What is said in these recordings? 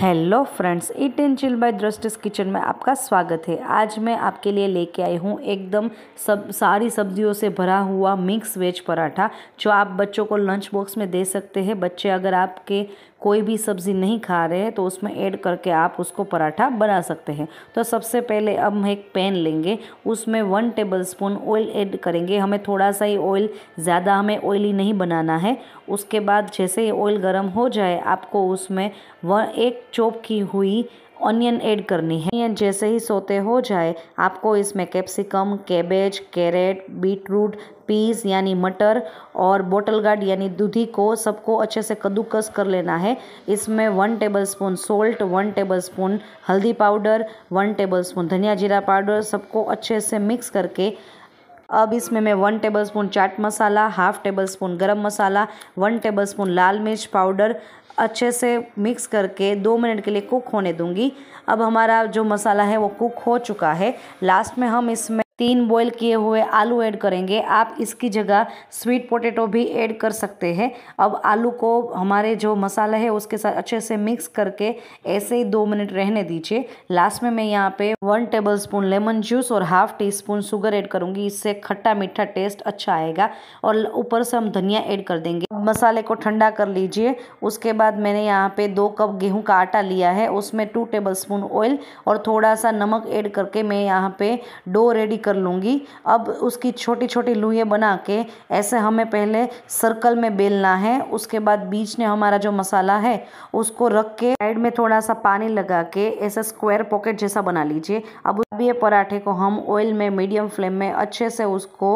hello friends eat and chill by द्रस्टस kitchen में आपका स्वागत है आज मैं आपके लिए लेके आई हूँ एकदम सब सारी सब्जियों से भरा हुआ मिक्स वेज पराठा जो आप बच्चों को लंच बॉक्स में दे सकते हैं बच्चे अगर आपके कोई भी सब्ज़ी नहीं खा रहे हैं तो उसमें ऐड करके आप उसको पराठा बना सकते हैं तो सबसे पहले अब हम एक पैन लेंगे उसमें one tablespoon oil add करेंगे हमें थोड़ा सा ही ऑयल ज़्यादा हमें ऑयली नहीं बनाना है उसके बाद जैसे ही ऑयल गर्म हो जाए आपको उसमें वन एक चॉप की हुई ऑनियन ऐड करनी है ऑनियन जैसे ही सोते हो जाए आपको इसमें capsicum cabbage carrot beetroot peas यानी मटर और बोटल गार्ड यानी दूधी को सबको अच्छे से कद्दूकस कर लेना है इसमें one tablespoon salt one tablespoon हल्दी पाउडर वन टेबलस्पून धनिया जीरा पाउडर सबको अच्छे से मिक्स करके अब इसमें मैं वन टेबलस्पून चाट मसाला हाफ टेबल स्पून गर्म मसाला वन टेबलस्पून लाल मिर्च पाउडर अच्छे से मिक्स करके दो मिनट के लिए कुक होने दूँगी अब हमारा जो मसाला है वो कुक हो चुका है लास्ट में हम इसमें तीन बॉईल किए हुए आलू ऐड करेंगे आप इसकी जगह स्वीट पोटैटो भी ऐड कर सकते हैं अब आलू को हमारे जो मसाला है उसके साथ अच्छे से मिक्स करके ऐसे ही दो मिनट रहने दीजिए लास्ट में मैं यहाँ पे one tablespoon lemon juice और half teaspoon sugar add करूँगी इससे खट्टा मीठा टेस्ट अच्छा आएगा और ऊपर से हम धनिया ऐड कर देंगे मसाले को ठंडा कर लीजिए उसके बाद मैंने यहाँ पर दो कप गेहूँ का आटा लिया है उसमें टू टेबल स्पून ऑयल और थोड़ा सा नमक ऐड करके मैं यहाँ पर डो रेडी कर लूँगी अब उसकी छोटी छोटी लुइयाँ बना के ऐसे हमें पहले सर्कल में बेलना है उसके बाद बीच में हमारा जो मसाला है उसको रख के साइड में थोड़ा सा पानी लगा के ऐसा स्क्वायर पॉकेट जैसा बना लीजिए अब अब ये पराठे को हम ऑयल में मीडियम फ्लेम में अच्छे से उसको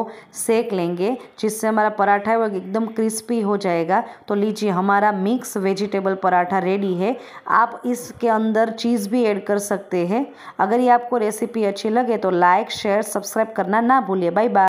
सेक लेंगे जिससे हमारा पराठा है वो एकदम क्रिस्पी हो जाएगा तो लीजिए हमारा मिक्स वेजिटेबल पराठा रेडी है आप इसके अंदर चीज़ भी ऐड कर सकते हैं अगर ये आपको रेसिपी अच्छी लगे तो लाइक शेयर सब्सक्राइब करना ना भूलिए बाय बाय